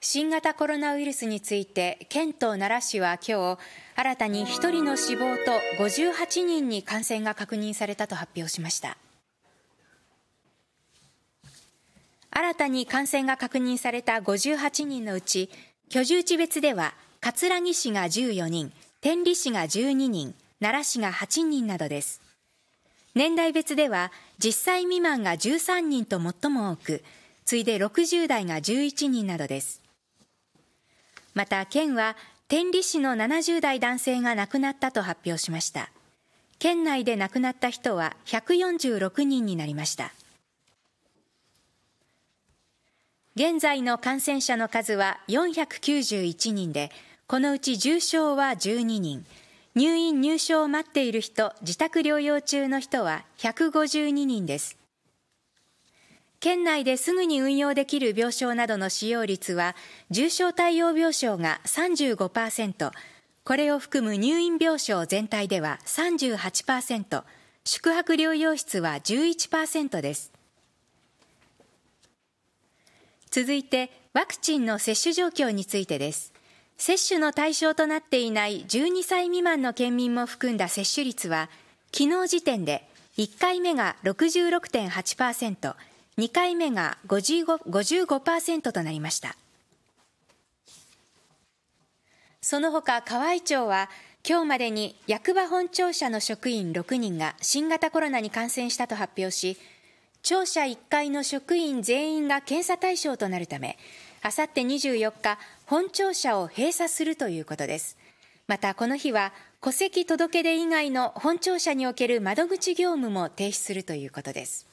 新型コロナウイルスについて県と奈良市は今日新たに1人の死亡と58人に感染が確認されたと発表しました新たに感染が確認された58人のうち居住地別では葛城市が14人天理市が12人奈良市が8人などです年代別では10歳未満が13人と最も多く次いで60代が11人などですまた県は天理市の70代男性が亡くなったと発表しました県内で亡くなった人は146人になりました現在の感染者の数は491人でこのうち重症は12人入院・入所を待っている人自宅療養中の人は152人です県内ですぐに運用できる病床などの使用率は、重症対応病床が35%、これを含む入院病床全体では38%、宿泊療養室は11%です。続いて、ワクチンの接種状況についてです。接種の対象となっていない12歳未満の県民も含んだ接種率は、昨日時点で1回目が66.8%、2回目が55 55%となりましたその他河合町は今日までに役場本庁舎の職員6人が新型コロナに感染したと発表し庁舎1階の職員全員が検査対象となるためあさって24日本庁舎を閉鎖するということですまたこの日は戸籍届出以外の本庁舎における窓口業務も停止するということです